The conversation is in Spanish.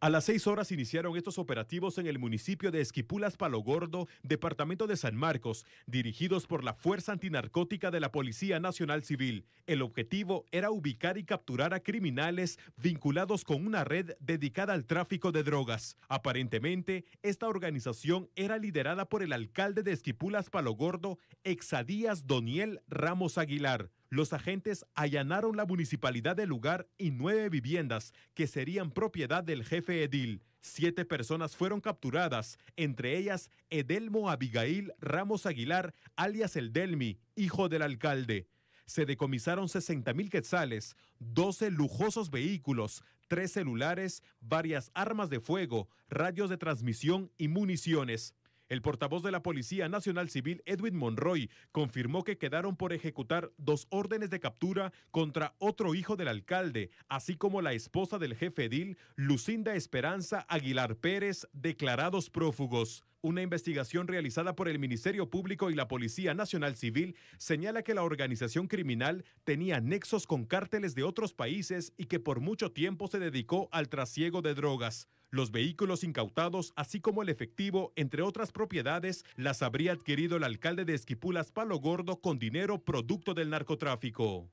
A las seis horas iniciaron estos operativos en el municipio de Esquipulas Palogordo, departamento de San Marcos, dirigidos por la Fuerza Antinarcótica de la Policía Nacional Civil. El objetivo era ubicar y capturar a criminales vinculados con una red dedicada al tráfico de drogas. Aparentemente, esta organización era liderada por el alcalde de Esquipulas Palogordo, Exadías Doniel Ramos Aguilar. Los agentes allanaron la municipalidad del lugar y nueve viviendas que serían propiedad del jefe Edil. Siete personas fueron capturadas, entre ellas Edelmo Abigail Ramos Aguilar, alias El Delmi, hijo del alcalde. Se decomisaron 60 mil quetzales, 12 lujosos vehículos, tres celulares, varias armas de fuego, radios de transmisión y municiones. El portavoz de la Policía Nacional Civil, Edwin Monroy, confirmó que quedaron por ejecutar dos órdenes de captura contra otro hijo del alcalde, así como la esposa del jefe Edil, Lucinda Esperanza Aguilar Pérez, declarados prófugos. Una investigación realizada por el Ministerio Público y la Policía Nacional Civil señala que la organización criminal tenía nexos con cárteles de otros países y que por mucho tiempo se dedicó al trasiego de drogas. Los vehículos incautados, así como el efectivo, entre otras propiedades, las habría adquirido el alcalde de Esquipulas Palo Gordo con dinero producto del narcotráfico.